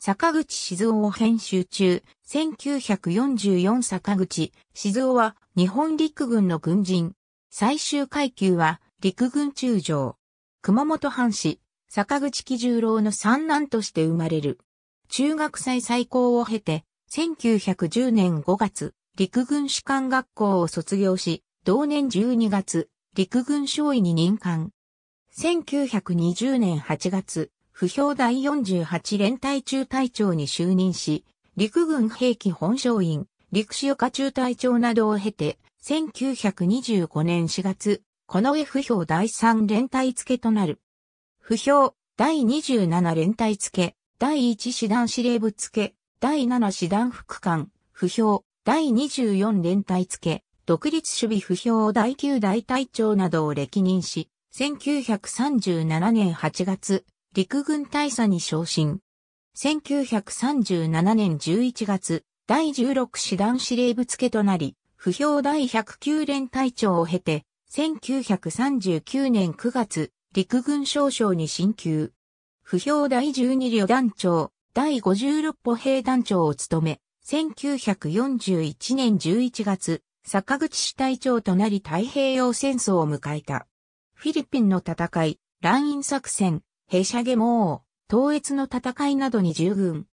坂口静雄を編集中、1944坂口静雄は日本陸軍の軍人。最終階級は陸軍中将。熊本藩士、坂口喜十郎の三男として生まれる。中学祭最高を経て、1910年5月、陸軍士官学校を卒業し、同年12月、陸軍少尉に任官。1920年8月、不評第48連隊中隊長に就任し、陸軍兵器本省員、陸士岡中隊長などを経て、1925年4月、この不評第3連隊付となる。不評第27連隊付第1師団司令部付第7師団副官、不評第24連隊付独立守備不評第9大隊長などを歴任し、1937年8月、陸軍大佐に昇進。1937年11月、第16師団司令部付となり、不評第109連隊長を経て、1939年9月、陸軍少将に進級。不評第12旅団長、第56歩兵団長を務め、1941年11月、坂口市隊長となり太平洋戦争を迎えた。フィリピンの戦い、乱印作戦、ヘシ下毛王、ー、東越の戦いなどに従軍。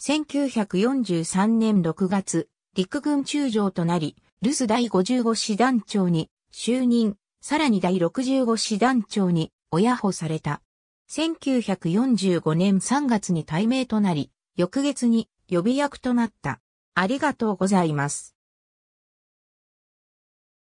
1943年6月、陸軍中将となり、留守第55師団長に就任、さらに第65師団長に親保された。1945年3月に対名となり、翌月に予備役となった。ありがとうございます。